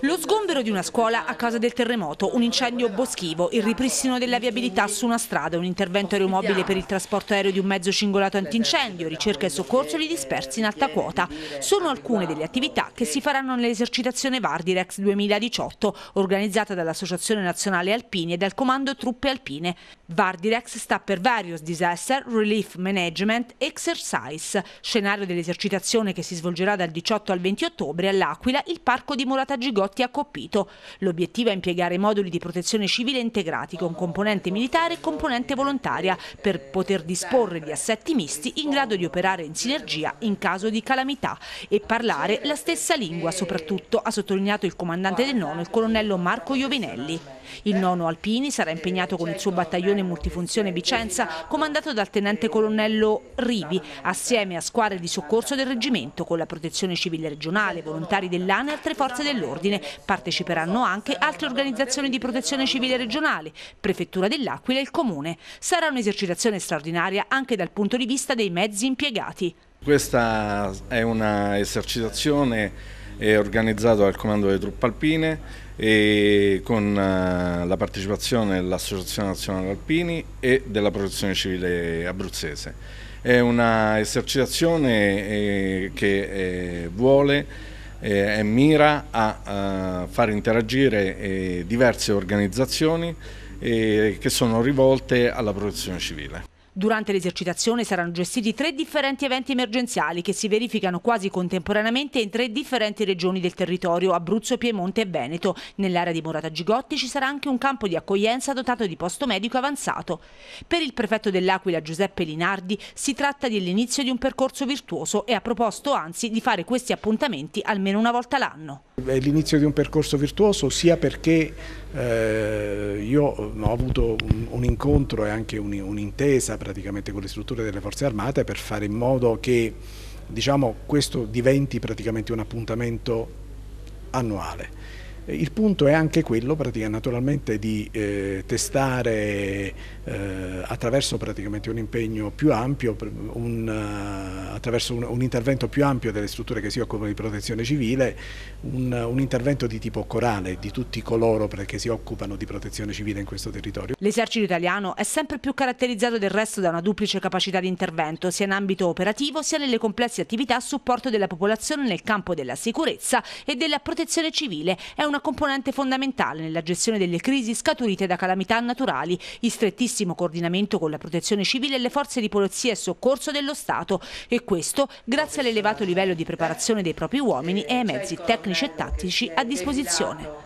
Lo sgombero di una scuola a causa del terremoto, un incendio boschivo, il ripristino della viabilità su una strada, un intervento aeromobile per il trasporto aereo di un mezzo cingolato antincendio, ricerca e soccorso di dispersi in alta quota. Sono alcune delle attività che si faranno nell'esercitazione Vardirex 2018, organizzata dall'Associazione Nazionale Alpini e dal Comando Truppe Alpine. Vardirex sta per Various Disaster Relief Management Exercise, scenario dell'esercitazione che si svolgerà dal 18 al 20 ottobre all'Aquila, il parco di Morata Gigò Andreotti a Coppito. L'obiettivo è impiegare moduli di protezione civile integrati con componente militare e componente volontaria per poter disporre di assetti misti in grado di operare in sinergia in caso di calamità e parlare la stessa lingua soprattutto, ha sottolineato il comandante del nono, il colonnello Marco Iovinelli. Il nono Alpini sarà impegnato con il suo battaglione multifunzione Vicenza, comandato dal tenente colonnello Rivi, assieme a squadre di soccorso del reggimento, con la protezione civile regionale, volontari dell'ANA e altre forze dell'ordine, Vergine. Parteciperanno anche altre organizzazioni di protezione civile regionale, Prefettura dell'Aquila e il Comune. Sarà un'esercitazione straordinaria anche dal punto di vista dei mezzi impiegati. Questa è un'esercitazione organizzata dal Comando delle Truppe Alpine e con eh, la partecipazione dell'Associazione Nazionale Alpini e della Protezione Civile Abruzzese. È un'esercitazione eh, che eh, vuole eh, mira a, a, far interagire eh, diverse organizzazioni eh, che sono rivolte alla protezione civile. Durante l'esercitazione saranno gestiti tre differenti eventi emergenziali che si verificano quasi contemporaneamente in tre differenti regioni del territorio, Abruzzo, Piemonte e Veneto. Nell'area di Morata Gigotti ci sarà anche un campo di accoglienza dotato di posto medico avanzato. Per il prefetto dell'Aquila Giuseppe Linardi si tratta dell'inizio di un percorso virtuoso e ha proposto anzi di fare questi appuntamenti almeno una volta l'anno. È l'inizio di un percorso virtuoso sia perché eh, io ho avuto un, un incontro e anche un'intesa un praticamente con le strutture delle forze armate per fare in modo che diciamo, questo diventi praticamente un appuntamento annuale. Eh, il punto è anche quello naturalmente di eh, testare eh, attraverso un impegno più ampio, un, uh, attraverso un, un, intervento più ampio delle strutture che si occupano di protezione civile, un, un intervento di tipo corale di tutti coloro che si occupano di protezione civile in questo territorio. L'esercito italiano è sempre più caratterizzato del resto da una duplice capacità di intervento, sia in ambito operativo sia nelle complesse attività a supporto della popolazione nel campo della sicurezza e della protezione civile. È una una componente fondamentale nella gestione delle crisi scaturite da calamità naturali, in strettissimo coordinamento con la protezione civile e le forze di polizia e soccorso dello Stato e questo grazie all'elevato livello di preparazione dei propri uomini e ai mezzi tecnici e tattici a disposizione.